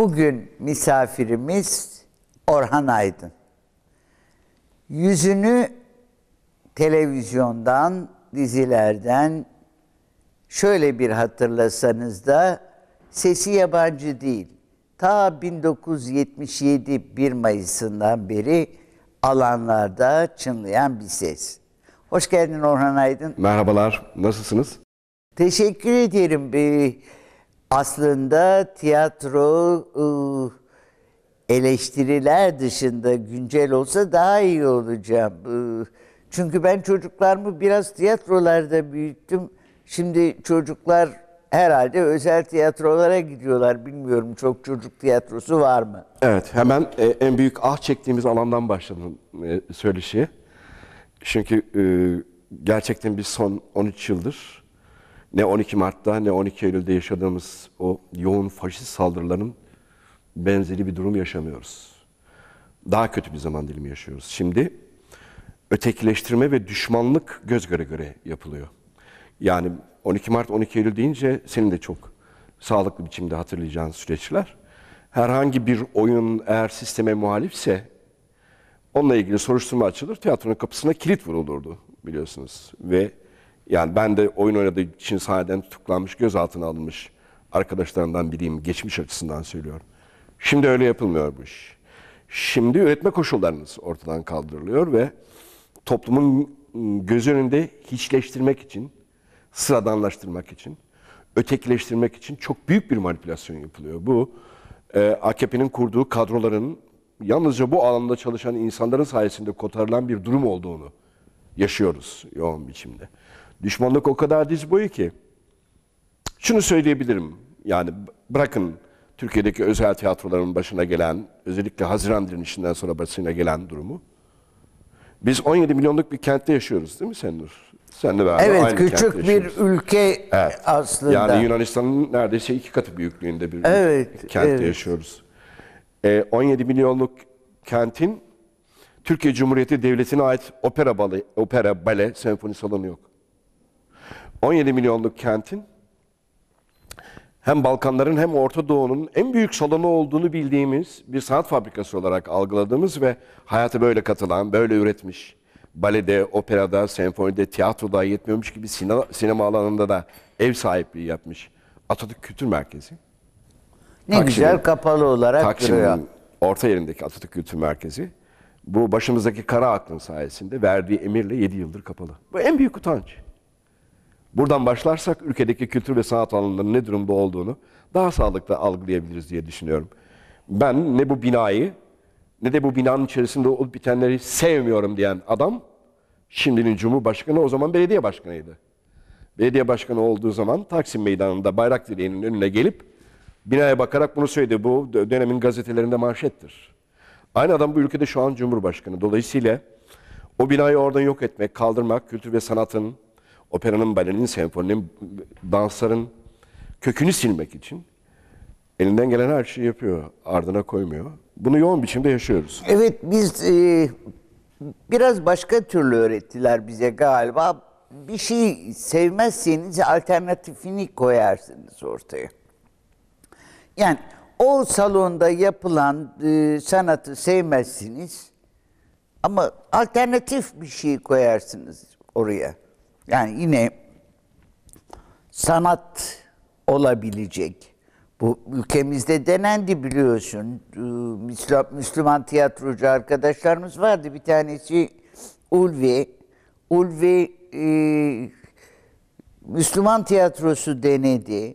Bugün misafirimiz Orhan Aydın. Yüzünü televizyondan, dizilerden şöyle bir hatırlasanız da sesi yabancı değil. Ta 1977 1 Mayıs'ından beri alanlarda çınlayan bir ses. Hoş geldin Orhan Aydın. Merhabalar, nasılsınız? Teşekkür ederim. bir aslında tiyatro ıı, eleştiriler dışında güncel olsa daha iyi olacağım. Iı. Çünkü ben çocuklarımı biraz tiyatrolarda büyüttüm. Şimdi çocuklar herhalde özel tiyatrolara gidiyorlar. Bilmiyorum çok çocuk tiyatrosu var mı? Evet hemen e, en büyük ah çektiğimiz alandan başladım e, söyleşi. Çünkü ıı, gerçekten biz son 13 yıldır ne 12 Mart'ta ne 12 Eylül'de yaşadığımız o yoğun faşist saldırıların benzeri bir durum yaşamıyoruz. Daha kötü bir zaman dilimi yaşıyoruz. Şimdi ötekileştirme ve düşmanlık göz göre göre yapılıyor. Yani 12 Mart 12 Eylül deyince senin de çok sağlıklı biçimde hatırlayacağın süreçler. Herhangi bir oyun eğer sisteme muhalifse onunla ilgili soruşturma açılır, tiyatronun kapısına kilit vurulurdu biliyorsunuz. Ve yani ben de oyun oynadığı için sahneden tutuklanmış, gözaltına alınmış arkadaşlarından biriyim. Geçmiş açısından söylüyorum. Şimdi öyle yapılmıyor bu iş. Şimdi üretme koşullarınız ortadan kaldırılıyor ve toplumun göz önünde hiçleştirmek için, sıradanlaştırmak için, ötekileştirmek için çok büyük bir manipülasyon yapılıyor. Bu e, AKP'nin kurduğu kadroların yalnızca bu alanda çalışan insanların sayesinde kotarılan bir durum olduğunu yaşıyoruz yoğun biçimde. Düşmanlık o kadar diz boyu ki. Şunu söyleyebilirim. Yani bırakın Türkiye'deki özel tiyatroların başına gelen, özellikle Haziran direnişinden sonra başına gelen durumu. Biz 17 milyonluk bir kentte yaşıyoruz değil mi Senur? de beraber evet, aynı küçük bir ülke evet. aslında. Yani Yunanistan'ın neredeyse iki katı büyüklüğünde bir evet, kentte evet. yaşıyoruz. Ee, 17 milyonluk kentin Türkiye Cumhuriyeti Devleti'ne ait opera, bale, opera, bale, senfoni salonu yok. 17 milyonluk kentin hem Balkanların hem Orta Doğu'nun en büyük salonu olduğunu bildiğimiz bir sanat fabrikası olarak algıladığımız ve hayata böyle katılan, böyle üretmiş, balede, operada, senfonide, tiyatroda yetmiyormuş gibi sinema, alanında da ev sahipliği yapmış Atatürk Kültür Merkezi. Ne Taksim'in, güzel kapalı olarak Taksim'in orta yerindeki Atatürk Kültür Merkezi. Bu başımızdaki kara aklın sayesinde verdiği emirle 7 yıldır kapalı. Bu en büyük utanç. Buradan başlarsak ülkedeki kültür ve sanat alanlarının ne durumda olduğunu daha sağlıklı algılayabiliriz diye düşünüyorum. Ben ne bu binayı ne de bu binanın içerisinde olup bitenleri sevmiyorum diyen adam şimdinin Cumhurbaşkanı o zaman belediye başkanıydı. Belediye başkanı olduğu zaman Taksim Meydanı'nda bayrak direğinin önüne gelip binaya bakarak bunu söyledi. Bu dönemin gazetelerinde manşettir. Aynı adam bu ülkede şu an Cumhurbaşkanı. Dolayısıyla o binayı oradan yok etmek, kaldırmak, kültür ve sanatın operanın, balerin, senfoninin, dansların kökünü silmek için elinden gelen her şeyi yapıyor, ardına koymuyor. Bunu yoğun biçimde yaşıyoruz. Evet, biz e, biraz başka türlü öğrettiler bize galiba. Bir şey sevmezseniz alternatifini koyarsınız ortaya. Yani o salonda yapılan e, sanatı sevmezsiniz ama alternatif bir şey koyarsınız oraya. Yani yine sanat olabilecek. Bu ülkemizde denendi biliyorsun. Ee, Müslüman tiyatrocu arkadaşlarımız vardı. Bir tanesi Ulvi. Ulvi e, Müslüman tiyatrosu denedi.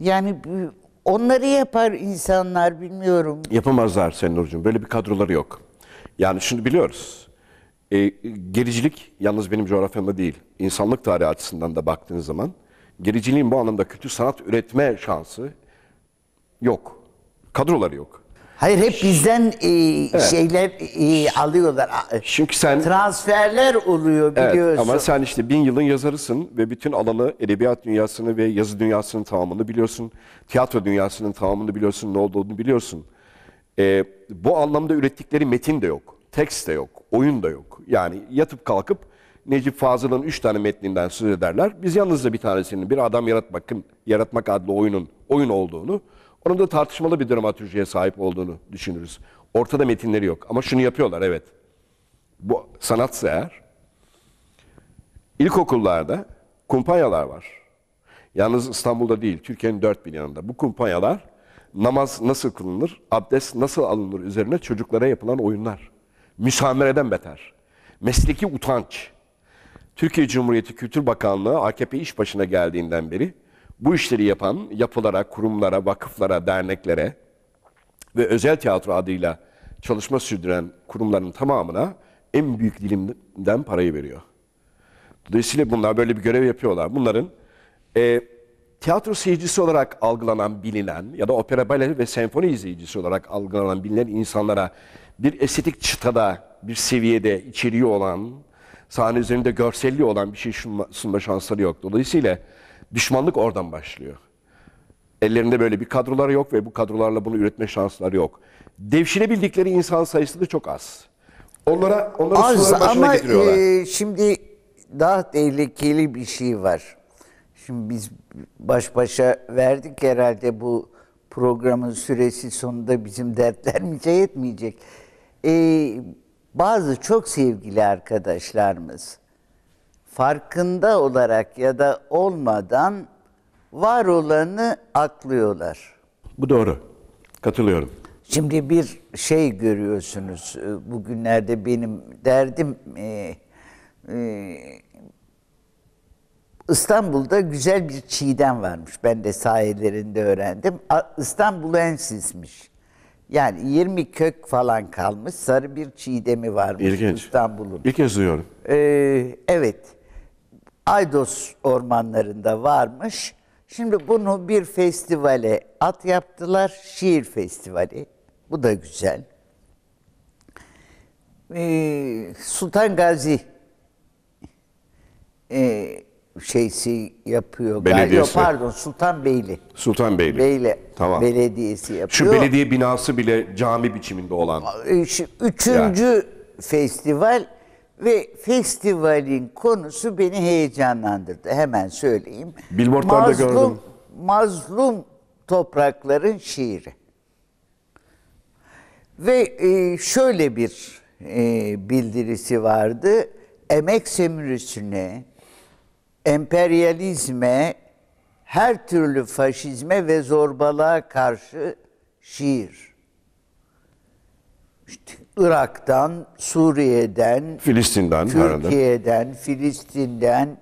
Yani onları yapar insanlar bilmiyorum. Yapamazlar Senin Nurcuğum. Böyle bir kadroları yok. Yani şunu biliyoruz. E, gericilik yalnız benim coğrafyamda değil, insanlık tarihi açısından da baktığınız zaman gericiliğin bu anlamda kültür sanat üretme şansı yok. Kadroları yok. Hayır hep bizden e, evet. şeyler e, alıyorlar. Çünkü sen transferler oluyor biliyorsun. Evet, ama sen işte bin yılın yazarısın ve bütün alanı edebiyat dünyasını ve yazı dünyasının tamamını biliyorsun. Tiyatro dünyasının tamamını biliyorsun, ne olduğunu biliyorsun. E, bu anlamda ürettikleri metin de yok. Tekst de yok, oyun da yok. Yani yatıp kalkıp Necip Fazıl'ın üç tane metninden söz ederler. Biz yalnız da bir tanesinin bir adam yaratmakın, yaratmak adlı oyunun oyun olduğunu, onun da tartışmalı bir dramatürjiye sahip olduğunu düşünürüz. Ortada metinleri yok ama şunu yapıyorlar evet. Bu sanatsa eğer, ilkokullarda kumpanyalar var. Yalnız İstanbul'da değil, Türkiye'nin dört bir yanında. Bu kumpanyalar namaz nasıl kılınır, abdest nasıl alınır üzerine çocuklara yapılan oyunlar müsamereden beter. Mesleki utanç. Türkiye Cumhuriyeti Kültür Bakanlığı AKP iş başına geldiğinden beri bu işleri yapan yapılara, kurumlara, vakıflara, derneklere ve özel tiyatro adıyla çalışma sürdüren kurumların tamamına en büyük dilimden parayı veriyor. Dolayısıyla bunlar böyle bir görev yapıyorlar. Bunların e, tiyatro seyircisi olarak algılanan, bilinen ya da opera, bale ve senfoni izleyicisi olarak algılanan, bilinen insanlara bir estetik çıtada, bir seviyede içeriği olan, sahne üzerinde görselliği olan bir şey sunma, sunma şansları yok. Dolayısıyla düşmanlık oradan başlıyor. Ellerinde böyle bir kadrolar yok ve bu kadrolarla bunu üretme şansları yok. Devşirebildikleri insan sayısı da çok az. Onlara onları az, başına ama getiriyorlar. E, şimdi daha tehlikeli bir şey var. Şimdi biz baş başa verdik herhalde bu programın süresi sonunda bizim dertlerimize yetmeyecek e, bazı çok sevgili arkadaşlarımız farkında olarak ya da olmadan var olanı aklıyorlar. Bu doğru. Katılıyorum. Şimdi bir şey görüyorsunuz. E, bugünlerde benim derdim e, e, İstanbul'da güzel bir çiğdem varmış. Ben de sayelerinde öğrendim. İstanbul ensizmiş. Yani 20 kök falan kalmış. Sarı bir çiğdemi varmış İlginç. İstanbul'un. İlk kez duyuyorum. Ee, evet. Aydos ormanlarında varmış. Şimdi bunu bir festivale at yaptılar. Şiir festivali. Bu da güzel. Ee, Sultan Gazi e, ee, şeysi yapıyor. Belediyesi. Yok, pardon Beyli. Sultan Beyli Beyli. tamam. Belediyesi yapıyor. Şu belediye binası bile cami biçiminde olan. Şu üçüncü yani. festival ve festivalin konusu beni heyecanlandırdı. Hemen söyleyeyim. Billboardlarda mazlum, gördüm. Mazlum toprakların şiiri. Ve e, şöyle bir e, bildirisi vardı. Emek sömürüsüne, emperyalizme, her türlü faşizme ve zorbalığa karşı şiir. İşte Irak'tan, Suriye'den, Filistin'den, Türkiye'den, herhalde. Filistin'den,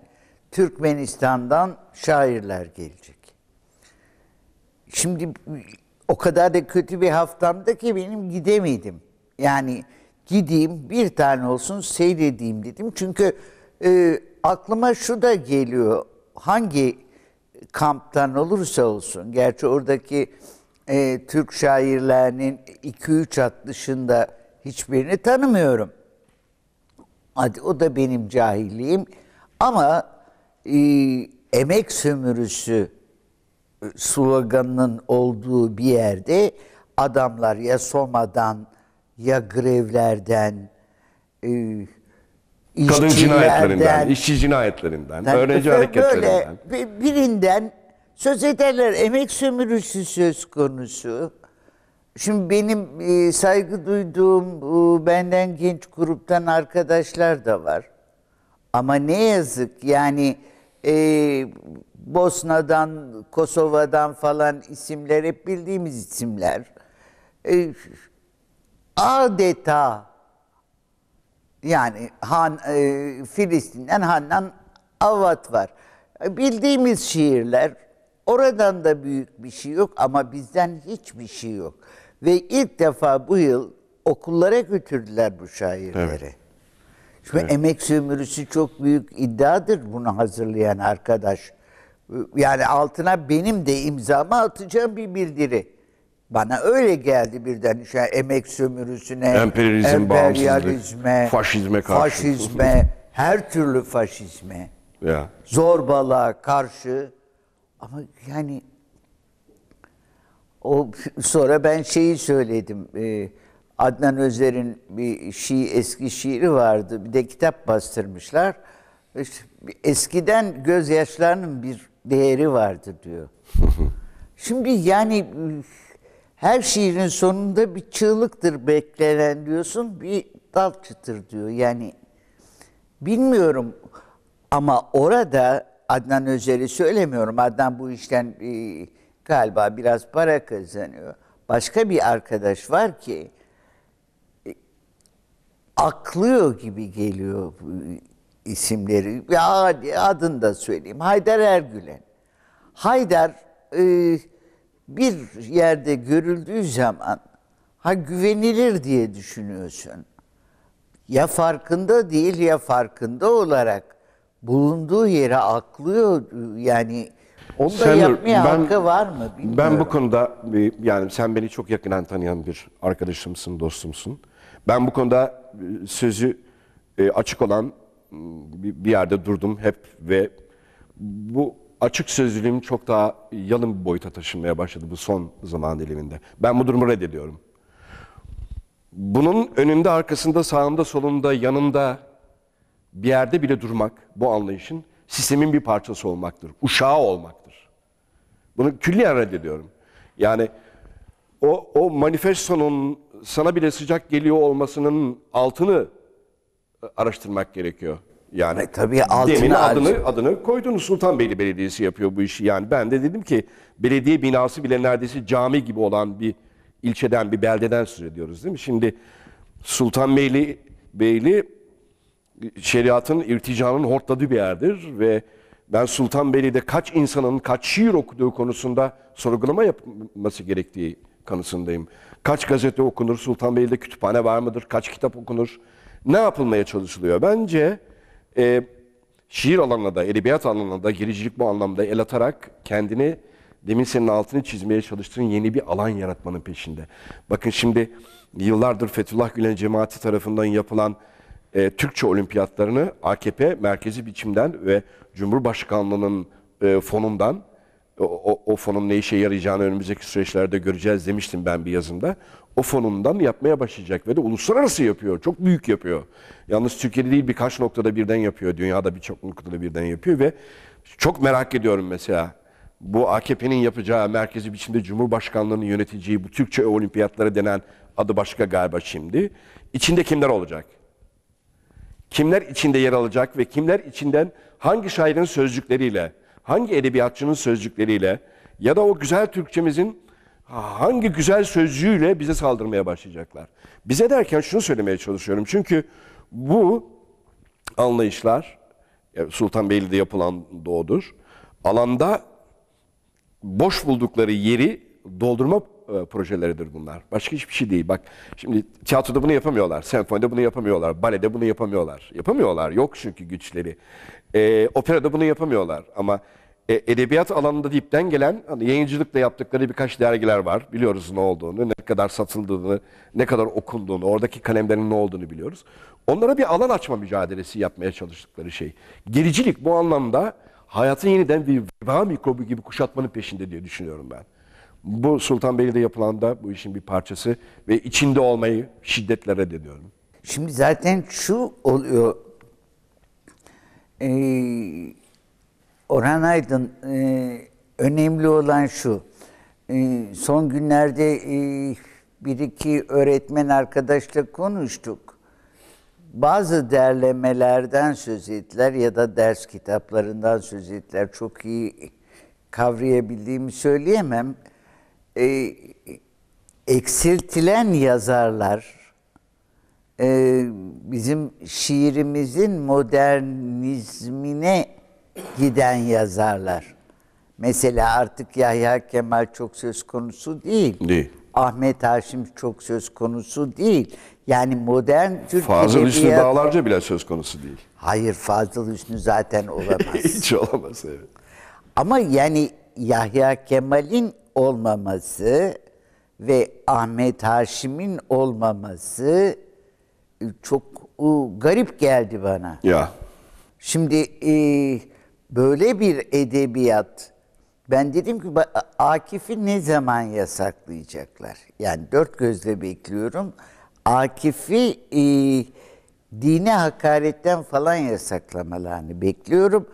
Türkmenistan'dan şairler gelecek. Şimdi o kadar da kötü bir haftamda ki benim gidemedim. Yani gideyim bir tane olsun seyredeyim dedim. Çünkü e, aklıma şu da geliyor. Hangi kamptan olursa olsun, gerçi oradaki e, Türk şairlerinin 2-3 at dışında hiçbirini tanımıyorum. Hadi o da benim cahilliğim. Ama e, emek sömürüsü e, sloganının olduğu bir yerde adamlar ya Soma'dan ya grevlerden e, kadın cinayetlerinden, işçi cinayetlerinden, yani öğrenci hareketlerinden. Böyle birinden söz ederler. Emek sömürüsü söz konusu. Şimdi benim e, saygı duyduğum e, benden genç gruptan arkadaşlar da var. Ama ne yazık yani e, Bosna'dan, Kosova'dan falan isimler hep bildiğimiz isimler. E, adeta yani Han, e, Filistin'den Hannan Avat var. E, bildiğimiz şiirler oradan da büyük bir şey yok ama bizden hiçbir şey yok. Ve ilk defa bu yıl okullara götürdüler bu şairleri. Evet. Şimdi evet. emek sömürüsü çok büyük iddiadır bunu hazırlayan arkadaş. E, yani altına benim de imzamı atacağım bir bildiri. Bana öyle geldi birden işte emek sömürüsüne, emperyalizm, emperyalizme, faşizme karşı. Faşizme, her türlü faşizme. Ya. Zorbalığa karşı ama yani o sonra ben şeyi söyledim. E, Adnan Özer'in bir şi eski şiiri vardı. Bir de kitap bastırmışlar. İşte, eskiden gözyaşlarının bir değeri vardı diyor. Şimdi yani her şiirin sonunda bir çığlıktır beklenen diyorsun, bir dal çıtır diyor. Yani bilmiyorum ama orada Adnan Özer'i söylemiyorum. Adnan bu işten e, galiba biraz para kazanıyor. Başka bir arkadaş var ki e, aklıyor gibi geliyor isimleri. Ya adını da söyleyeyim. Haydar Ergülen. Haydar e, bir yerde görüldüğü zaman ha güvenilir diye düşünüyorsun. Ya farkında değil ya farkında olarak bulunduğu yere aklıyor yani onu da yapmaya ben, hakkı var mı bilmiyorum. Ben bu konuda yani sen beni çok yakından tanıyan bir arkadaşımsın, dostumsun. Ben bu konuda e, sözü e, açık olan bir yerde durdum hep ve bu açık sözlülüğüm çok daha yalın bir boyuta taşınmaya başladı bu son zaman diliminde. Ben bu durumu reddediyorum. Bunun önünde, arkasında, sağında, solunda, yanında bir yerde bile durmak bu anlayışın sistemin bir parçası olmaktır. Uşağı olmaktır. Bunu külliyen reddediyorum. Yani o, o manifestonun sana bile sıcak geliyor olmasının altını e, araştırmak gerekiyor. Yani e, tabii altına demin adını adını koydunuz Sultanbeyli Belediyesi yapıyor bu işi. Yani ben de dedim ki belediye binası bile neredeyse cami gibi olan bir ilçeden bir beldeden söz ediyoruz değil mi? Şimdi Sultanbeyli Beyli şeriatın irticanın hortladığı bir yerdir ve ben Sultanbeyli'de kaç insanın kaç şiir okuduğu konusunda sorgulama yapması gerektiği kanısındayım. Kaç gazete okunur, Sultanbeyli'de kütüphane var mıdır, kaç kitap okunur, ne yapılmaya çalışılıyor? Bence e, şiir alanına da, edebiyat alanına da giricilik bu anlamda el atarak kendini demin senin altını çizmeye çalıştığın yeni bir alan yaratmanın peşinde. Bakın şimdi yıllardır Fethullah Gülen cemaati tarafından yapılan e, Türkçe olimpiyatlarını AKP merkezi biçimden ve Cumhurbaşkanlığı'nın e, fonundan o, o, o fonun ne işe yarayacağını önümüzdeki süreçlerde göreceğiz demiştim ben bir yazımda o fonundan yapmaya başlayacak ve de uluslararası yapıyor. Çok büyük yapıyor. Yalnız Türkiye'de değil birkaç noktada birden yapıyor. Dünyada birçok noktada birden yapıyor ve çok merak ediyorum mesela bu AKP'nin yapacağı merkezi biçimde Cumhurbaşkanlığı'nın yöneteceği bu Türkçe olimpiyatları denen adı başka galiba şimdi. İçinde kimler olacak? Kimler içinde yer alacak ve kimler içinden hangi şairin sözcükleriyle, hangi edebiyatçının sözcükleriyle ya da o güzel Türkçemizin hangi güzel sözcüğüyle bize saldırmaya başlayacaklar. Bize derken şunu söylemeye çalışıyorum. Çünkü bu anlayışlar e, Sultanbeyli'de yapılan doğudur. Alanda boş buldukları yeri doldurma e, projeleridir bunlar. Başka hiçbir şey değil. Bak şimdi tiyatroda bunu yapamıyorlar. Senfonide bunu yapamıyorlar. Balede bunu yapamıyorlar. Yapamıyorlar. Yok çünkü güçleri. E, operada bunu yapamıyorlar. Ama e, edebiyat alanında dipten gelen hani yayıncılıkla yaptıkları birkaç dergiler var. Biliyoruz ne olduğunu, ne kadar satıldığını, ne kadar okunduğunu, oradaki kalemlerin ne olduğunu biliyoruz. Onlara bir alan açma mücadelesi yapmaya çalıştıkları şey. Gericilik bu anlamda hayatın yeniden bir veba mikrobu gibi kuşatmanın peşinde diye düşünüyorum ben. Bu Sultanbeyli'de yapılan da bu işin bir parçası ve içinde olmayı şiddetle reddediyorum. Şimdi zaten şu oluyor. Ee, Orhan Aydın e, önemli olan şu. E, son günlerde e, bir iki öğretmen arkadaşla konuştuk. Bazı derlemelerden söz ettiler ya da ders kitaplarından söz ettiler. Çok iyi kavrayabildiğimi söyleyemem. E, eksiltilen yazarlar e, bizim şiirimizin modernizmine giden yazarlar. Mesela artık Yahya Kemal çok söz konusu değil. Değil. Ahmet Haşim çok söz konusu değil. Yani modern Türk Fazıl edebiyatı... Hüsnü Dağlarca bile söz konusu değil. Hayır Fazıl Hüsnü zaten olamaz. Hiç olamaz evet. Ama yani Yahya Kemal'in olmaması ve Ahmet Haşim'in olmaması e, çok garip geldi bana. Ya. Şimdi e, böyle bir edebiyat ben dedim ki Akif'i ne zaman yasaklayacaklar? Yani dört gözle bekliyorum. Akif'i e, dine hakaretten falan yasaklamalarını bekliyorum.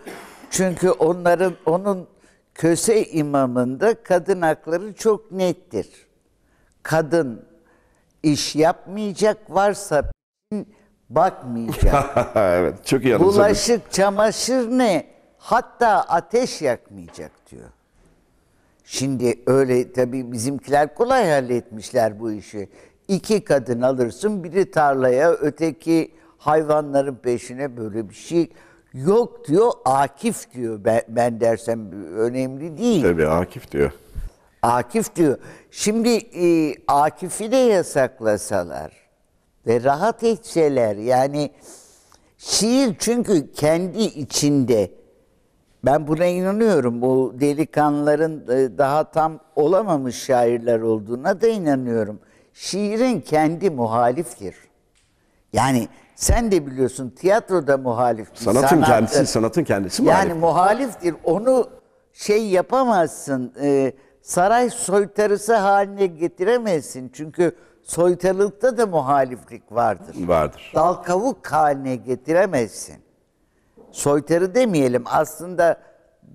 Çünkü onların onun köse imamında kadın hakları çok nettir. Kadın iş yapmayacak varsa bakmayacak. evet, çok iyi Bulaşık, çamaşır ne? Hatta ateş yakmayacak diyor. Şimdi öyle tabii bizimkiler kolay halletmişler bu işi. İki kadın alırsın biri tarlaya öteki hayvanların peşine böyle bir şey yok diyor. Akif diyor ben, ben dersem önemli değil. Tabii Akif diyor. Akif diyor. Şimdi e, Akif'i de yasaklasalar ve rahat etseler yani şiir çünkü kendi içinde ben buna inanıyorum. Bu delikanlıların e, daha tam olamamış şairler olduğuna da inanıyorum. Şiirin kendi muhaliftir. Yani sen de biliyorsun tiyatroda muhaliftir. Sanatın Sanat, kendisi, sanatın kendisi muhalif. Yani muhaliftir. Onu şey yapamazsın. E, saray soytarısı haline getiremezsin. Çünkü soytarılıkta da muhaliflik vardır. Vardır. Dal haline getiremezsin soytarı demeyelim aslında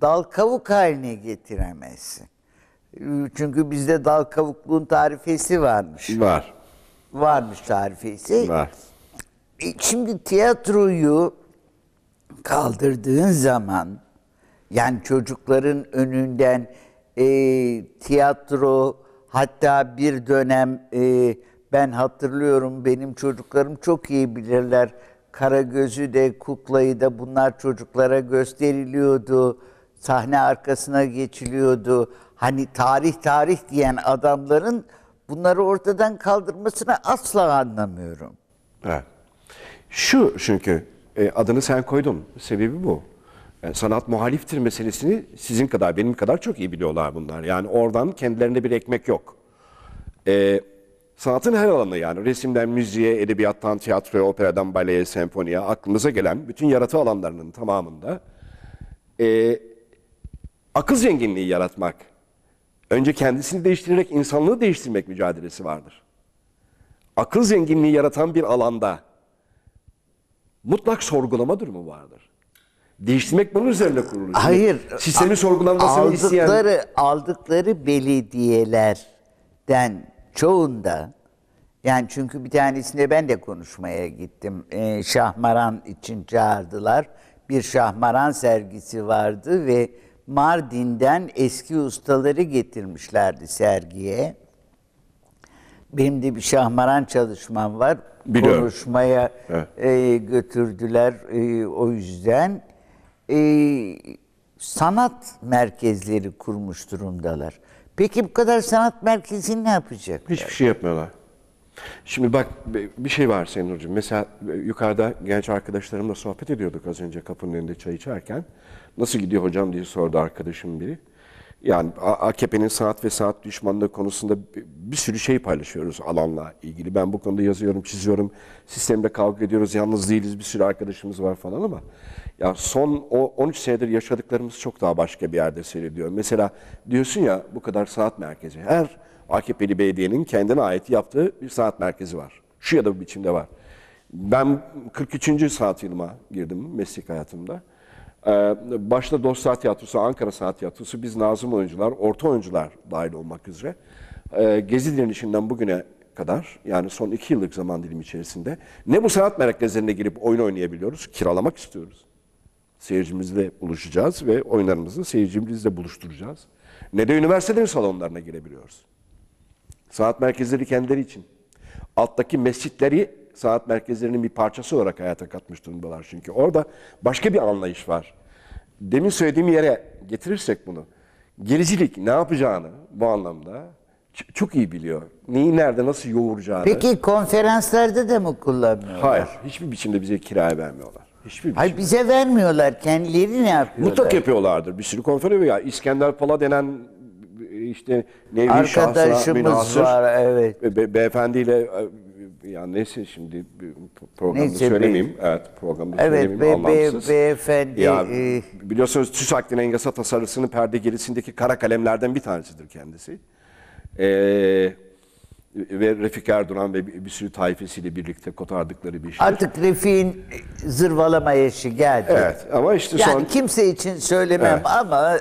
dal kavuk haline getiremezsin. Çünkü bizde dal kavukluğun tarifesi varmış. Var. Varmış tarifesi. Var. E şimdi tiyatroyu kaldırdığın zaman yani çocukların önünden e, tiyatro hatta bir dönem e, ben hatırlıyorum benim çocuklarım çok iyi bilirler Kara Gözü de kuklayı da bunlar çocuklara gösteriliyordu. Sahne arkasına geçiliyordu. Hani tarih tarih diyen adamların bunları ortadan kaldırmasını asla anlamıyorum. Evet. Şu çünkü e, adını sen koydun. Sebebi bu. Yani e, sanat muhaliftir meselesini sizin kadar benim kadar çok iyi biliyorlar bunlar. Yani oradan kendilerine bir ekmek yok. Ee, Sanatın her alanı yani resimden müziğe, edebiyattan tiyatroya, operadan baleye, senfoniye aklımıza gelen bütün yaratı alanlarının tamamında e, akıl zenginliği yaratmak, önce kendisini değiştirerek insanlığı değiştirmek mücadelesi vardır. Akıl zenginliği yaratan bir alanda mutlak sorgulama durumu vardır. Değiştirmek bunun üzerine kurulur. Hayır. Sistemi sorgulanmasını aldıkları, isteyen... Aldıkları belediyelerden çoğunda yani çünkü bir tanesinde ben de konuşmaya gittim. E, şahmaran için çağırdılar. Bir şahmaran sergisi vardı ve Mardin'den eski ustaları getirmişlerdi sergiye. Benim de bir şahmaran çalışmam var. Biliyorum. Konuşmaya evet. e, götürdüler e, o yüzden. E, sanat merkezleri kurmuş durumdalar. Peki bu kadar sanat merkezi ne yapacak? Hiçbir şey yapmıyorlar. Şimdi bak bir şey var Sayın Nurcuğum. Mesela e, yukarıda genç arkadaşlarımla sohbet ediyorduk az önce kapının önünde çay içerken. Nasıl gidiyor hocam diye sordu arkadaşım biri. Yani AKP'nin saat ve saat düşmanlığı konusunda bir sürü şey paylaşıyoruz alanla ilgili. Ben bu konuda yazıyorum, çiziyorum. Sistemde kavga ediyoruz, yalnız değiliz, bir sürü arkadaşımız var falan ama ya son o 13 senedir yaşadıklarımız çok daha başka bir yerde seyrediyor. Mesela diyorsun ya bu kadar saat merkezi. Her AKP'li belediyenin kendine ait yaptığı bir saat merkezi var. Şu ya da bu biçimde var. Ben 43. saat yılıma girdim meslek hayatımda. Ee, başta Dost Saat Tiyatrosu, Ankara Saat Tiyatrosu, biz Nazım oyuncular, orta oyuncular dahil olmak üzere e, Gezi direnişinden bugüne kadar yani son iki yıllık zaman dilimi içerisinde ne bu sanat merkezlerine girip oyun oynayabiliyoruz, kiralamak istiyoruz. Seyircimizle buluşacağız ve oyunlarımızı seyircimizle buluşturacağız. Ne de üniversitelerin salonlarına girebiliyoruz. Sanat merkezleri kendileri için. Alttaki mescitleri saat merkezlerinin bir parçası olarak hayata katmış durumdalar çünkü. Orada başka bir anlayış var. Demin söylediğim yere getirirsek bunu. Gericilik ne yapacağını bu anlamda çok iyi biliyor. Neyi nerede nasıl yoğuracağını. Peki konferanslarda da mı kullanmıyorlar? Hayır. Hiçbir biçimde bize kiraya vermiyorlar. Hiçbir Hayır bize vermiyorlar. Kendileri ne yapıyorlar? Mutlak yapıyorlardır. Bir sürü konferans ya. İskender Pala denen işte Nevi Şahsa Arkadaşımız var evet. Be- beyefendiyle e, yani neyse şimdi programda neyse, söylemeyeyim. Be, evet programda evet, söylemeyeyim be, anlamsız. Be, beyefendi. Ya, e- biliyorsunuz TÜSAK'ın Engasa tasarısının perde gerisindeki kara kalemlerden bir tanesidir kendisi. Ee, ve Refik Erdoğan ve bir sürü tayfesiyle birlikte kotardıkları bir şey. Artık Refik'in zırvalama yaşı geldi. Evet ama işte yani son... Yani kimse için söylemem evet. ama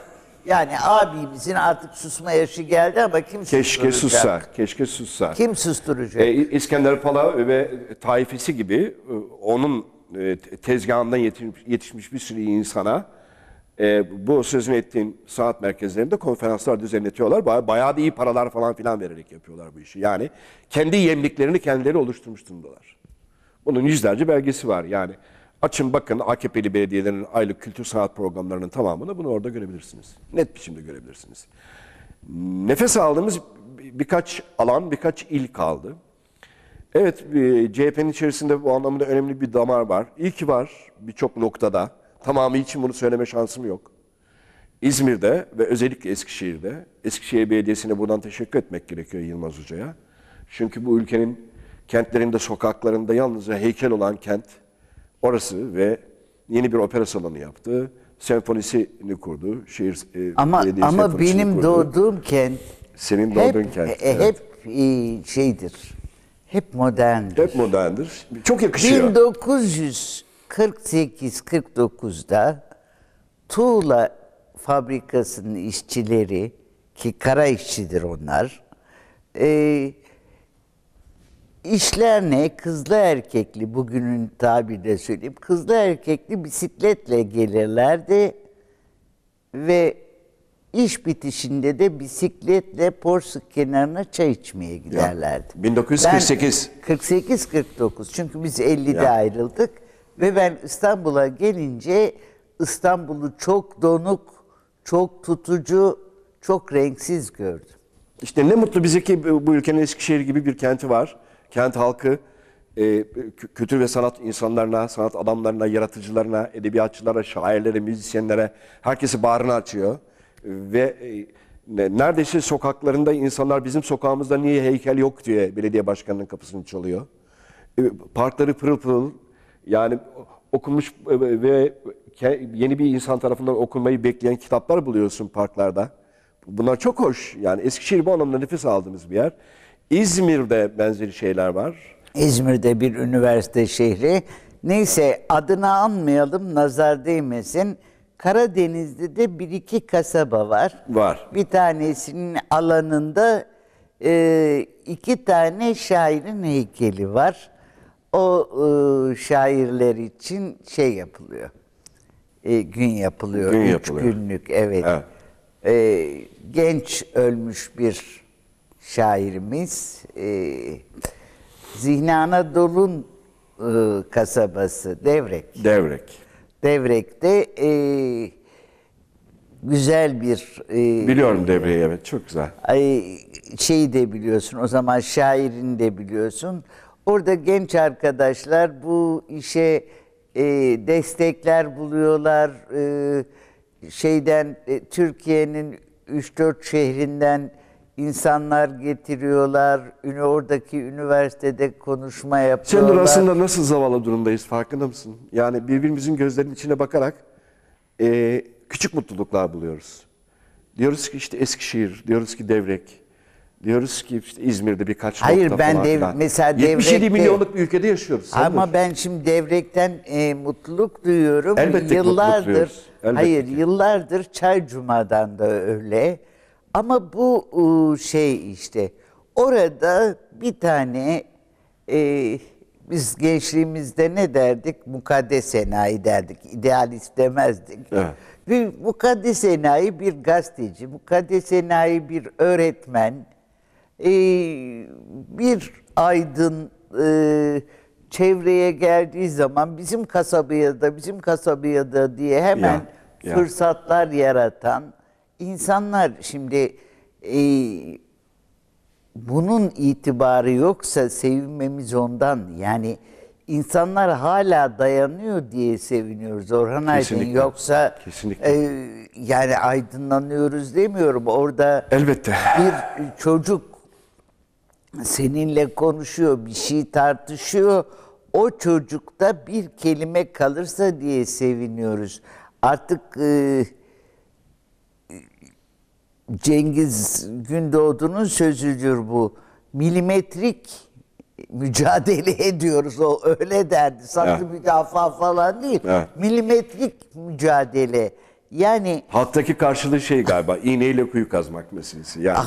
yani abimizin artık susma yaşı geldi ama kim Keşke sussa, keşke sussa. Kim susturacak? E, İskender Pala ve taifesi gibi e, onun e, tezgahından yetişmiş, yetişmiş bir sürü insana e, bu sözünü ettiğim saat merkezlerinde konferanslar düzenletiyorlar. Baya, bayağı da iyi paralar falan filan vererek yapıyorlar bu işi. Yani kendi yemliklerini kendileri oluşturmuş durumdalar. Bunun yüzlerce belgesi var yani. Açın bakın AKP'li belediyelerin aylık kültür sanat programlarının tamamını bunu orada görebilirsiniz. Net biçimde görebilirsiniz. Nefes aldığımız birkaç alan, birkaç il kaldı. Evet, e, CHP'nin içerisinde bu anlamda önemli bir damar var. İyi ki var birçok noktada. Tamamı için bunu söyleme şansım yok. İzmir'de ve özellikle Eskişehir'de, Eskişehir Belediyesi'ne buradan teşekkür etmek gerekiyor Yılmaz Hoca'ya. Çünkü bu ülkenin kentlerinde, sokaklarında yalnızca heykel olan kent, Orası ve yeni bir opera salonu yaptı. Senfonisini kurdu. Şehir Ama e, ama benim kurdu. doğduğum kent senin doğduğun hep, kent. E, hep evet. E, şeydir. Hep moderndir. Hep moderndir. Çok yakışıyor. 1948-49'da Tuğla fabrikasının işçileri ki kara işçidir onlar. E, İşler ne? Kızlı erkekli, bugünün tabirle söyleyeyim. Kızlı erkekli bisikletle gelirlerdi ve iş bitişinde de bisikletle Porsuk kenarına çay içmeye giderlerdi. 1948. 48-49 çünkü biz 50'de Ya. ayrıldık ve ben İstanbul'a gelince İstanbul'u çok donuk, çok tutucu, çok renksiz gördüm. İşte ne mutlu bize ki bu ülkenin Eskişehir gibi bir kenti var. Kent halkı e, kültür ve sanat insanlarına, sanat adamlarına, yaratıcılarına, edebiyatçılara, şairlere, müzisyenlere herkesi bağrını açıyor. Ve e, neredeyse sokaklarında insanlar bizim sokağımızda niye heykel yok diye belediye başkanının kapısını çalıyor. E, parkları pırıl pırıl yani okunmuş e, ve yeni bir insan tarafından okunmayı bekleyen kitaplar buluyorsun parklarda. Bunlar çok hoş. Yani Eskişehir bu anlamda nefes aldığımız bir yer. İzmir'de benzeri şeyler var. İzmir'de bir üniversite şehri. Neyse adını anmayalım nazar değmesin. Karadeniz'de de bir iki kasaba var. Var. Bir tanesinin alanında e, iki tane şairin heykeli var. O e, şairler için şey yapılıyor. E, gün yapılıyor. Gün Üç günlük evet. evet. E, genç ölmüş bir şairimiz. E, Zihni Anadolu'nun e, kasabası Devrek. Devrek. Devrek'te e, güzel bir... E, Biliyorum Devrek'i evet çok güzel. E, şeyi de biliyorsun o zaman şairini de biliyorsun. Orada genç arkadaşlar bu işe e, destekler buluyorlar. E, şeyden e, Türkiye'nin 3-4 şehrinden insanlar getiriyorlar. Ünü oradaki üniversitede konuşma yapıyorlar. Sen aslında nasıl zavallı durumdayız farkında mısın? Yani birbirimizin gözlerinin içine bakarak e, küçük mutluluklar buluyoruz. Diyoruz ki işte Eskişehir, diyoruz ki Devrek, diyoruz ki işte İzmir'de birkaç Hayır, ben falan. Hayır mesela 77 Devrek'te... milyonluk bir ülkede yaşıyoruz. Ama ben şimdi Devrek'ten e, mutluluk duyuyorum. Elbette yıllardır, mutluluk duyuyoruz. Elbette Hayır ki. yıllardır Çay Cuma'dan da öyle. Ama bu e, şey işte orada bir tane e, biz gençliğimizde ne derdik? Mukaddes enayi derdik. İdealist demezdik. Evet. Bir mukaddes enayi bir gazeteci, mukaddes enayi bir öğretmen, e, bir aydın e, çevreye geldiği zaman bizim kasabaya da bizim kasabaya da diye hemen ya, ya. fırsatlar yaratan insanlar şimdi e, bunun itibarı yoksa sevinmemiz ondan. Yani insanlar hala dayanıyor diye seviniyoruz Orhan Aydın. Yoksa kesinlikle. E, yani aydınlanıyoruz demiyorum. Orada elbette bir çocuk seninle konuşuyor, bir şey tartışıyor. O çocukta bir kelime kalırsa diye seviniyoruz. Artık e, Cengiz Gündoğdu'nun sözüdür bu. Milimetrik mücadele ediyoruz. O öyle derdi. Saklı bir defa falan değil. Evet. Milimetrik mücadele. Yani halktaki karşılığı şey galiba iğneyle kuyu kazmak meselesi. Yani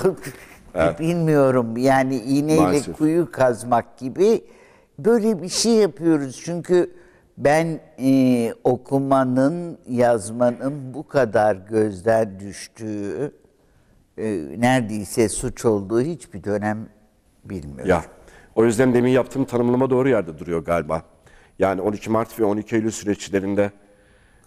ah, bilmiyorum. Yani iğneyle Maalesef. kuyu kazmak gibi böyle bir şey yapıyoruz. Çünkü ben e, okumanın, yazmanın bu kadar gözden düştüğü ee, neredeyse suç olduğu hiçbir dönem bilmiyor. Ya o yüzden demin yaptığım tanımlama doğru yerde duruyor galiba. Yani 12 Mart ve 12 Eylül süreçlerinde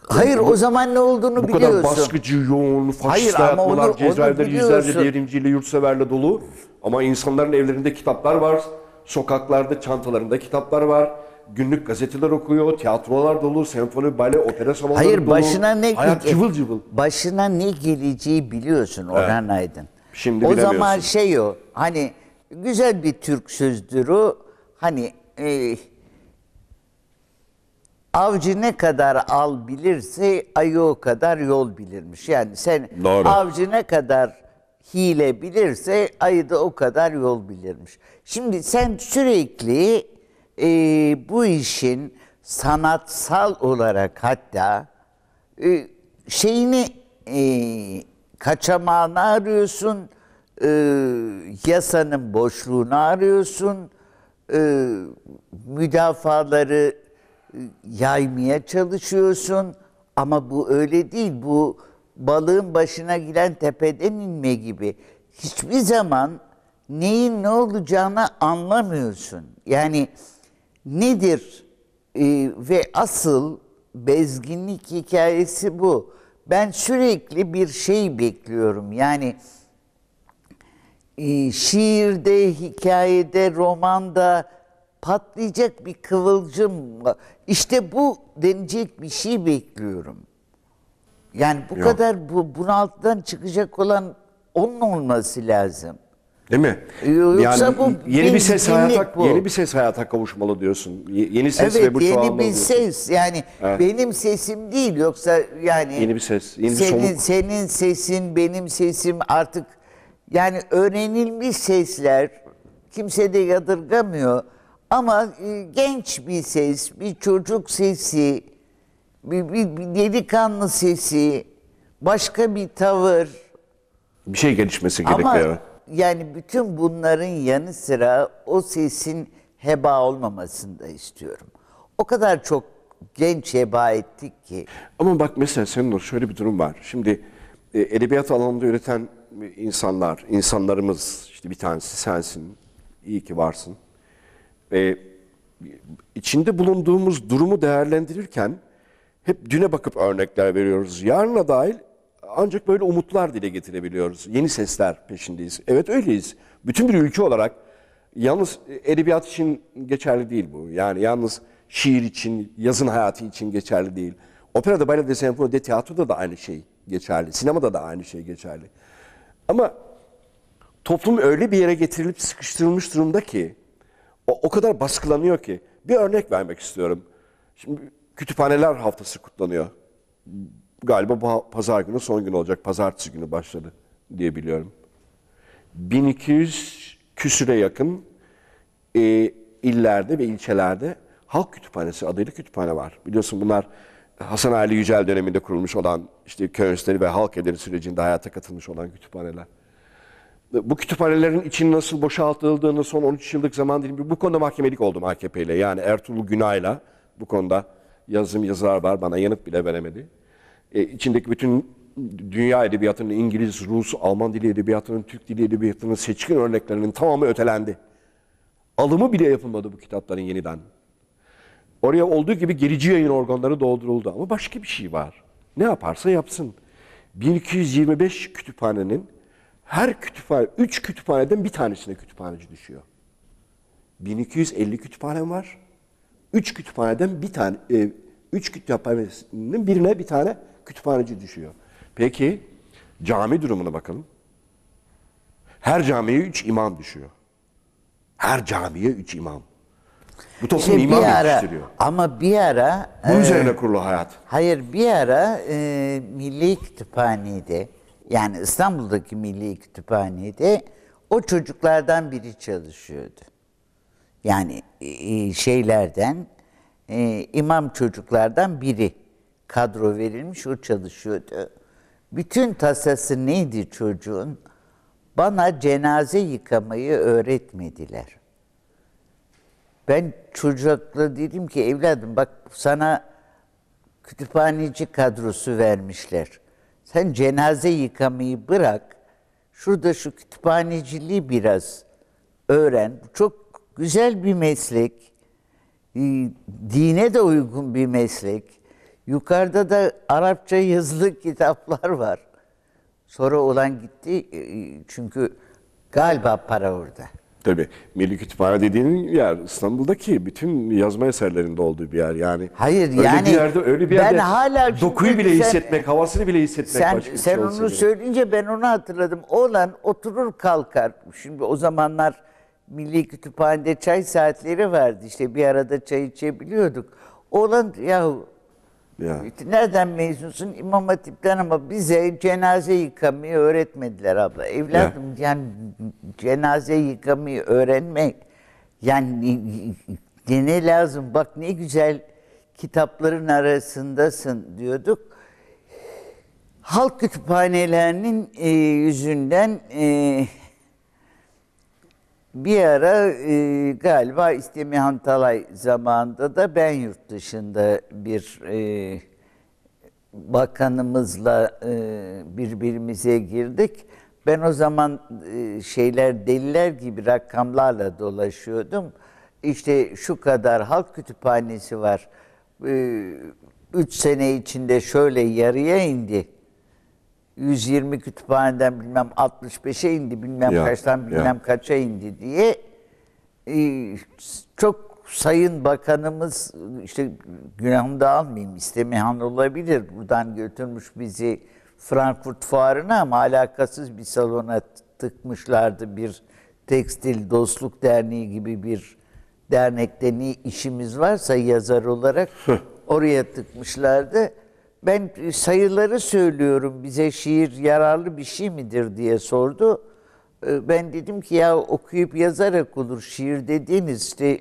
Hayır o, o zaman ne olduğunu bu biliyorsun. Bu kadar baskıcı, yoğun, faşist dayatmalar, cezaevleri yüzlerce devrimciyle, yurtseverle dolu. Ama insanların evlerinde kitaplar var, sokaklarda, çantalarında kitaplar var günlük gazeteler okuyor, tiyatrolar dolu, senfoni, bale, opera salonları Hayır, dolu. başına ne Hayat ge- cıvıl cıvıl. Başına ne geleceği biliyorsun Orhan evet. Aydın. Şimdi o zaman şey o hani güzel bir Türk sözdür o hani e, avcı ne kadar al bilirse ayı o kadar yol bilirmiş. Yani sen Doğru. avcı ne kadar hile bilirse ayı da o kadar yol bilirmiş. Şimdi sen sürekli e, bu işin sanatsal olarak hatta e, şeyini e, kaçamağını arıyorsun, e, yasanın boşluğunu arıyorsun, e, müdafaları e, yaymaya çalışıyorsun ama bu öyle değil. Bu balığın başına giden tepeden inme gibi. Hiçbir zaman neyin ne olacağını anlamıyorsun. Yani nedir? Ee, ve asıl bezginlik hikayesi bu. Ben sürekli bir şey bekliyorum. Yani e, şiirde, hikayede, romanda patlayacak bir kıvılcım. İşte bu denecek bir şey bekliyorum. Yani bu Yok. kadar bu bunaltıdan çıkacak olan onun olması lazım. Değil mi? Ee, yoksa yani bu yeni bir ses hayata bu. yeni bir ses hayata kavuşmalı diyorsun. Yeni ses evet, ve bu yeni bir diyorsun. ses yani evet. benim sesim değil yoksa yani yeni bir ses, yeni senin, bir soluk. Senin sesin, benim sesim artık yani öğrenilmiş sesler kimse de yadırgamıyor ama e, genç bir ses, bir çocuk sesi, bir, bir, bir delikanlı sesi, başka bir tavır. Bir şey gelişmesi gerekiyor. Ama yani bütün bunların yanı sıra o sesin heba olmamasını da istiyorum. O kadar çok genç heba ettik ki. Ama bak mesela senin Senur şöyle bir durum var. Şimdi e, edebiyat alanında üreten insanlar, insanlarımız işte bir tanesi sensin, İyi ki varsın. E, içinde bulunduğumuz durumu değerlendirirken hep düne bakıp örnekler veriyoruz. Yarına dair ancak böyle umutlar dile getirebiliyoruz. Yeni sesler peşindeyiz. Evet öyleyiz. Bütün bir ülke olarak yalnız edebiyat için geçerli değil bu. Yani yalnız şiir için, yazın hayatı için geçerli değil. Operada, balede, senfonide, tiyatroda da aynı şey geçerli. Sinemada da aynı şey geçerli. Ama toplum öyle bir yere getirilip sıkıştırılmış durumda ki o, o kadar baskılanıyor ki. Bir örnek vermek istiyorum. Şimdi kütüphaneler haftası kutlanıyor galiba pazar günü son gün olacak. Pazartesi günü başladı diye biliyorum. 1200 küsüre yakın e, illerde ve ilçelerde halk kütüphanesi adıyla kütüphane var. Biliyorsun bunlar Hasan Ali Yücel döneminde kurulmuş olan işte köy ve halk ederi sürecinde hayata katılmış olan kütüphaneler. Bu kütüphanelerin için nasıl boşaltıldığını son 13 yıllık zaman dilimi bu konuda mahkemelik oldum AKP ile. Yani Ertuğrul Günay'la bu konuda yazım yazılar var bana yanıt bile veremedi e, içindeki bütün dünya edebiyatının İngiliz, Rus, Alman dili edebiyatının, Türk dili edebiyatının seçkin örneklerinin tamamı ötelendi. Alımı bile yapılmadı bu kitapların yeniden. Oraya olduğu gibi gerici yayın organları dolduruldu ama başka bir şey var. Ne yaparsa yapsın. 1225 kütüphanenin her kütüphane, 3 kütüphaneden bir tanesine kütüphaneci düşüyor. 1250 kütüphanem var. 3 kütüphaneden bir tane, 3 e, kütüphanenin birine bir tane kütüphaneci düşüyor. Peki cami durumuna bakalım. Her camiye üç imam düşüyor. Her camiye üç imam. Bu toplum işte imam ara, yetiştiriyor. Ama bir ara... Bu e, üzerine kurulu hayat. Hayır bir ara e, Milli Kütüphane'de yani İstanbul'daki Milli Kütüphane'de o çocuklardan biri çalışıyordu. Yani e, e şeylerden e, imam çocuklardan biri kadro verilmiş, o çalışıyordu. Bütün tasası neydi çocuğun? Bana cenaze yıkamayı öğretmediler. Ben çocukla dedim ki evladım bak sana kütüphaneci kadrosu vermişler. Sen cenaze yıkamayı bırak. Şurada şu kütüphaneciliği biraz öğren. Çok güzel bir meslek. Ee, dine de uygun bir meslek. Yukarıda da Arapça yazılı kitaplar var. Sonra olan gitti e, çünkü galiba para orada. Tabii. Milli Kütüphane dediğin yer İstanbul'daki bütün yazma eserlerinde olduğu bir yer yani. Hayır öyle yani bir yerde öyle bir ben yerde hala dokuyu bile sen, hissetmek, havasını bile hissetmek sen, başka şey Sen şey onu söyleyince. söyleyince ben onu hatırladım. Oğlan oturur kalkar. Şimdi o zamanlar Milli Kütüphane'de çay saatleri vardı. İşte bir arada çay içebiliyorduk. Oğlan yahu ya. Nereden mezunsun? İmam Hatip'ten ama bize cenaze yıkamayı öğretmediler abla. Evladım ya. yani cenaze yıkamayı öğrenmek yani ne, lazım? Bak ne güzel kitapların arasındasın diyorduk. Halk kütüphanelerinin e, yüzünden e, bir ara e, galiba İstemihan Talay zamanında da ben yurt dışında bir e, bakanımızla e, birbirimize girdik. Ben o zaman e, şeyler deliler gibi rakamlarla dolaşıyordum. İşte şu kadar halk kütüphanesi var. E, üç sene içinde şöyle yarıya indi 120 kütüphaneden bilmem 65'e indi, bilmem ya, kaçtan bilmem ya. kaça indi diye e, çok sayın bakanımız işte günahını da almayayım istemeyen olabilir. Buradan götürmüş bizi Frankfurt fuarına ama alakasız bir salona tıkmışlardı bir tekstil dostluk derneği gibi bir dernekte ne işimiz varsa yazar olarak oraya tıkmışlardı. Ben sayıları söylüyorum bize şiir yararlı bir şey midir diye sordu. Ee, ben dedim ki ya okuyup yazarak olur şiir dediğiniz işte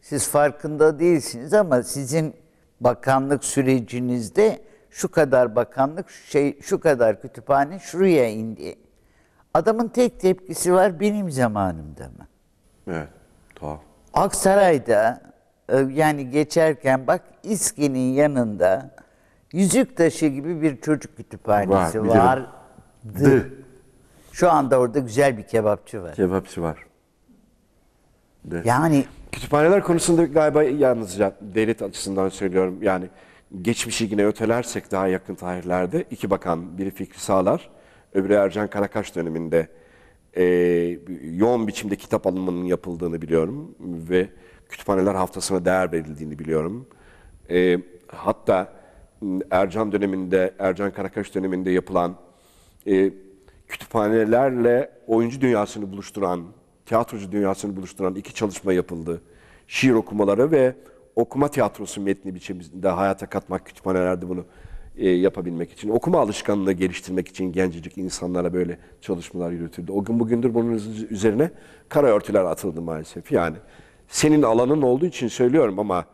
siz farkında değilsiniz ama sizin bakanlık sürecinizde şu kadar bakanlık şey şu kadar kütüphane şuraya indi. Adamın tek tepkisi var benim zamanımda mı? Evet. Tamam. Aksaray'da e, yani geçerken bak İSKİ'nin yanında Yüzük Taşı gibi bir çocuk kütüphanesi var, bilirim. vardı. Şu anda orada güzel bir kebapçı var. Kebapçı var. De. Yani kütüphaneler konusunda galiba yalnızca devlet açısından söylüyorum. Yani geçmişi yine ötelersek daha yakın tarihlerde iki bakan biri Fikri Sağlar, öbürü Ercan Karakaş döneminde e, yoğun biçimde kitap alımının yapıldığını biliyorum ve kütüphaneler haftasına değer verildiğini biliyorum. E, hatta Hmm, Ercan döneminde, Ercan Karakaş döneminde yapılan e, kütüphanelerle oyuncu dünyasını buluşturan, tiyatrocu dünyasını buluşturan iki çalışma yapıldı. Şiir okumaları ve okuma tiyatrosu metni biçiminde hayata katmak kütüphanelerde bunu e, yapabilmek için. Okuma alışkanlığı geliştirmek için gencecik insanlara böyle çalışmalar yürütüldü. O gün bugündür bunun üzerine kara örtüler atıldı maalesef. Yani senin alanın olduğu için söylüyorum ama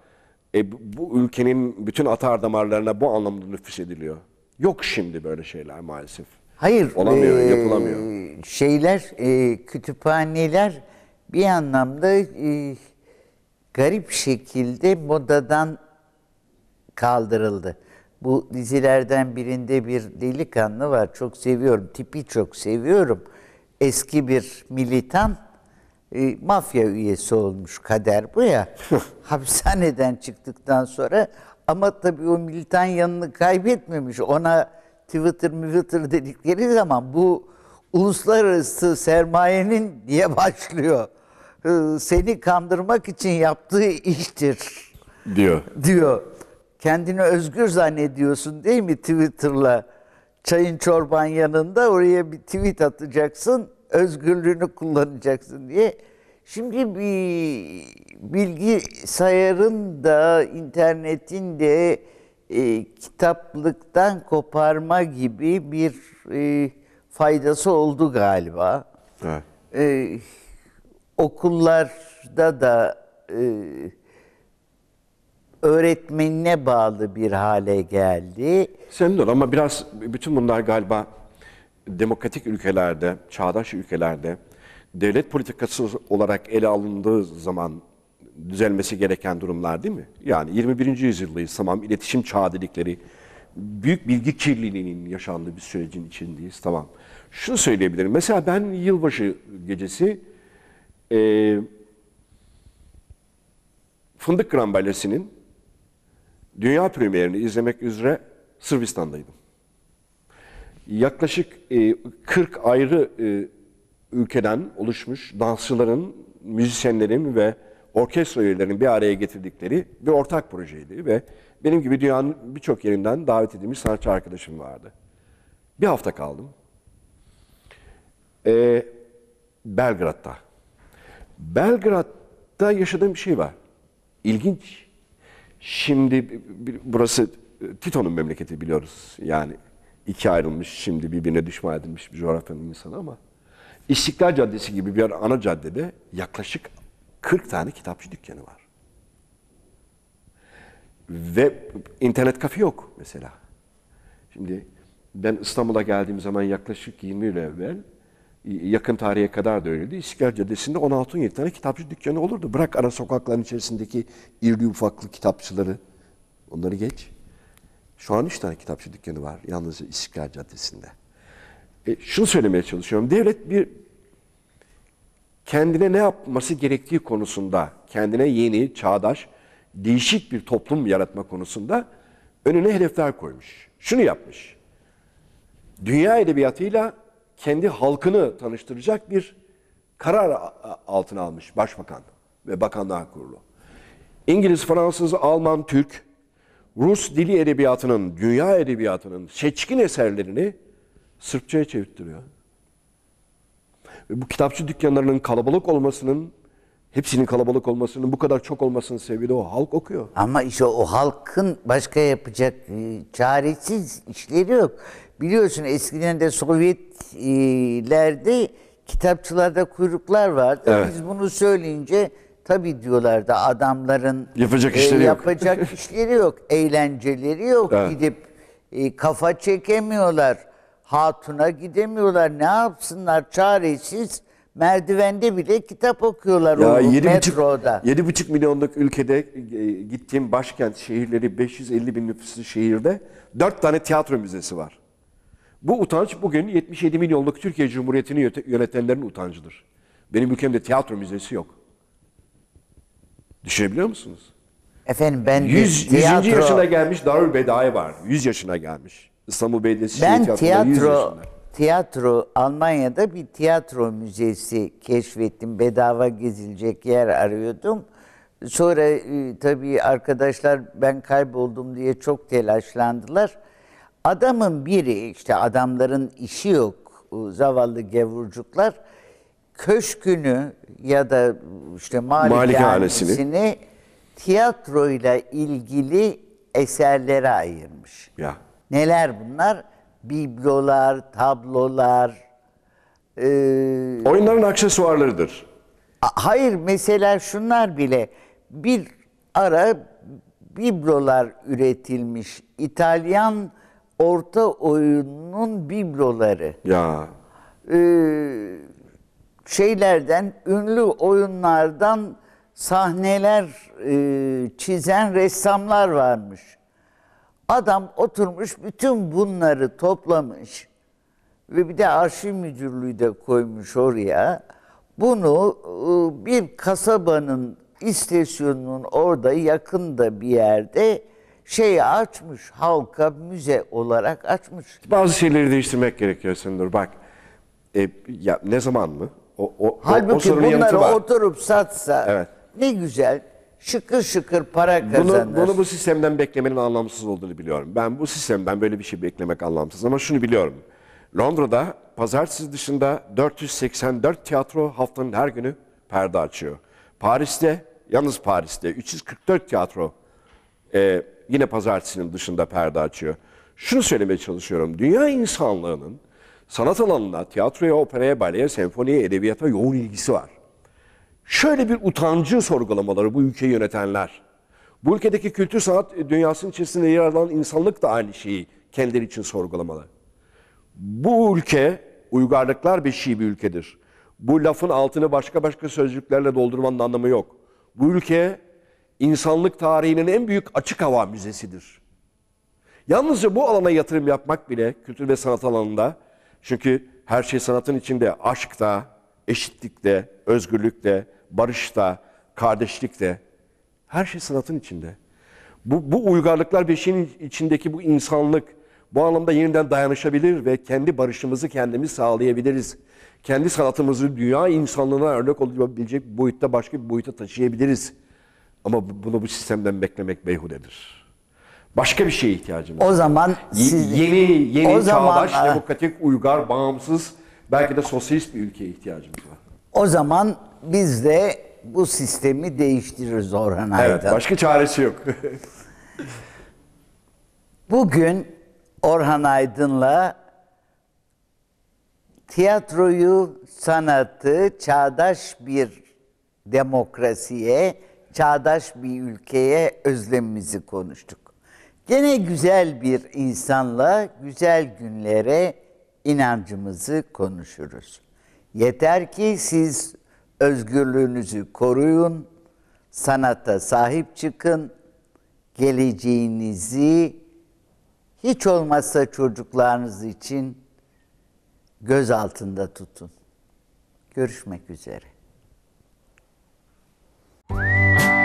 e, bu ülkenin bütün atar damarlarına bu anlamda nüfus ediliyor. Yok şimdi böyle şeyler maalesef. Hayır. Olamıyor, e, yapılamıyor. Şeyler, e, kütüphaneler bir anlamda e, garip şekilde modadan kaldırıldı. Bu dizilerden birinde bir delikanlı var. Çok seviyorum. Tipi çok seviyorum. Eski bir militan e, mafya üyesi olmuş kader bu ya. hapishaneden çıktıktan sonra ama tabii o militan yanını kaybetmemiş. Ona Twitter, Twitter dedikleri zaman bu uluslararası sermayenin diye başlıyor. E, seni kandırmak için yaptığı iştir. Diyor. Diyor. Kendini özgür zannediyorsun değil mi Twitter'la? Çayın çorban yanında oraya bir tweet atacaksın özgürlüğünü kullanacaksın diye. Şimdi bir bilgisayarın da internetin de e, kitaplıktan koparma gibi bir e, faydası oldu galiba. Evet. E, okullarda da e, öğretmenine bağlı bir hale geldi. Sen dur ama biraz bütün bunlar galiba demokratik ülkelerde, çağdaş ülkelerde devlet politikası olarak ele alındığı zaman düzelmesi gereken durumlar değil mi? Yani 21. yüzyıldayız tamam iletişim çağı dedikleri büyük bilgi kirliliğinin yaşandığı bir sürecin içindeyiz tamam. Şunu söyleyebilirim mesela ben yılbaşı gecesi e, Fındık Gran dünya premierini izlemek üzere Sırbistan'daydım yaklaşık 40 e, ayrı e, ülkeden oluşmuş dansçıların, müzisyenlerin ve orkestra üyelerinin bir araya getirdikleri bir ortak projeydi ve benim gibi dünyanın birçok yerinden davet edilmiş sanatçı arkadaşım vardı. Bir hafta kaldım. Ee, Belgrad'da. Belgrad'da yaşadığım bir şey var. İlginç. Şimdi burası e, Tito'nun memleketi biliyoruz yani iki ayrılmış, şimdi birbirine düşman edilmiş bir coğrafyanın insanı ama İstiklal Caddesi gibi bir ana caddede yaklaşık 40 tane kitapçı dükkanı var. Ve internet kafi yok mesela. Şimdi ben İstanbul'a geldiğim zaman yaklaşık 20 yıl evvel yakın tarihe kadar da öyleydi. İstiklal Caddesi'nde 16-17 tane kitapçı dükkanı olurdu. Bırak ara sokakların içerisindeki irli ufaklı kitapçıları. Onları geç. Şu an üç tane kitapçı dükkanı var yalnızca İstiklal Caddesi'nde. E, şunu söylemeye çalışıyorum. Devlet bir kendine ne yapması gerektiği konusunda, kendine yeni, çağdaş, değişik bir toplum yaratma konusunda önüne hedefler koymuş. Şunu yapmış. Dünya edebiyatıyla kendi halkını tanıştıracak bir karar altına almış başbakan ve bakanlar kurulu. İngiliz, Fransız, Alman, Türk, Rus dili edebiyatının, dünya edebiyatının seçkin eserlerini Sırpçaya çevirttiriyor. Ve bu kitapçı dükkanlarının kalabalık olmasının, hepsinin kalabalık olmasının, bu kadar çok olmasının sebebi o halk okuyor. Ama işte o halkın başka yapacak e, çaresiz işleri yok. Biliyorsun eskiden de Sovyetlerde kitapçılarda kuyruklar vardı. Evet. Biz bunu söyleyince Tabii diyorlar da adamların yapacak e, işleri e, yapacak yok. işleri yok, eğlenceleri yok evet. gidip e, kafa çekemiyorlar. Hatuna gidemiyorlar. Ne yapsınlar çaresiz. Merdivende bile kitap okuyorlar ya o yedi metroda. Buçuk, buçuk milyonluk ülkede e, gittiğim başkent şehirleri 550 bin nüfuslu şehirde dört tane tiyatro müzesi var. Bu utanç bugün 77 milyonluk Türkiye Cumhuriyeti'ni yönetenlerin utancıdır. Benim ülkemde tiyatro müzesi yok. Düşünebiliyor musunuz? Efendim ben 100, tiyatro... 100. yaşına gelmiş Darül Bedai var. 100 yaşına gelmiş. İstanbul Belediyesi şey ben Şehir tiyatro, 100 yaşında. tiyatro Almanya'da bir tiyatro müzesi keşfettim. Bedava gezilecek yer arıyordum. Sonra e, tabii arkadaşlar ben kayboldum diye çok telaşlandılar. Adamın biri işte adamların işi yok e, zavallı gevurcuklar köşkünü ya da işte malikanesini tiyatroyla ilgili eserlere ayırmış. Ya. Neler bunlar? Biblolar, tablolar. E, Oyunların aksesuarlarıdır. Hayır mesela şunlar bile bir ara biblolar üretilmiş. İtalyan orta oyunun bibloları. Ya. Ee, şeylerden, ünlü oyunlardan sahneler e, çizen ressamlar varmış. Adam oturmuş bütün bunları toplamış ve bir de arşiv müdürlüğü de koymuş oraya. Bunu e, bir kasabanın istasyonunun orada yakında bir yerde şey açmış, halka müze olarak açmış. Bazı şeyleri değiştirmek gerekiyor Sındır. Bak, e, ya ne zaman mı? O, o, Halbuki o, bunları var. oturup satsa evet. ne güzel şıkır şıkır para kazanır. Bunu, bunu bu sistemden beklemenin anlamsız olduğunu biliyorum. Ben bu sistemden böyle bir şey beklemek anlamsız ama şunu biliyorum. Londra'da pazartesi dışında 484 tiyatro haftanın her günü perde açıyor. Paris'te, yalnız Paris'te 344 tiyatro e, yine pazartesinin dışında perde açıyor. Şunu söylemeye çalışıyorum. Dünya insanlığının sanat alanına, tiyatroya, operaya, baleye, senfoniye, edebiyata yoğun ilgisi var. Şöyle bir utancı sorgulamaları bu ülkeyi yönetenler. Bu ülkedeki kültür sanat dünyasının içerisinde yer alan insanlık da aynı şeyi kendileri için sorgulamalı. Bu ülke uygarlıklar beşiği bir ülkedir. Bu lafın altını başka başka sözcüklerle doldurmanın anlamı yok. Bu ülke insanlık tarihinin en büyük açık hava müzesidir. Yalnızca bu alana yatırım yapmak bile kültür ve sanat alanında çünkü her şey sanatın içinde aşkta, eşitlikte, özgürlükte, barışta, kardeşlikte her şey sanatın içinde. Bu, bu uygarlıklar beşiğin içindeki bu insanlık bu anlamda yeniden dayanışabilir ve kendi barışımızı kendimiz sağlayabiliriz. Kendi sanatımızı dünya insanlığına örnek olabilecek boyutta başka bir boyuta taşıyabiliriz. Ama bunu bu sistemden beklemek beyhudedir. Başka bir şeye ihtiyacımız var. O zaman siz... Ye, yeni, yeni o çağdaş, zaman, e, demokratik, uygar, bağımsız, belki de sosyalist bir ülkeye ihtiyacımız var. O zaman biz de bu sistemi değiştiririz Orhan Aydın. Evet, başka çaresi yok. Bugün Orhan Aydın'la tiyatroyu, sanatı çağdaş bir demokrasiye, çağdaş bir ülkeye özlemimizi konuştuk. Gene güzel bir insanla güzel günlere inancımızı konuşuruz. Yeter ki siz özgürlüğünüzü koruyun, sanata sahip çıkın, geleceğinizi hiç olmazsa çocuklarınız için göz altında tutun. Görüşmek üzere. Müzik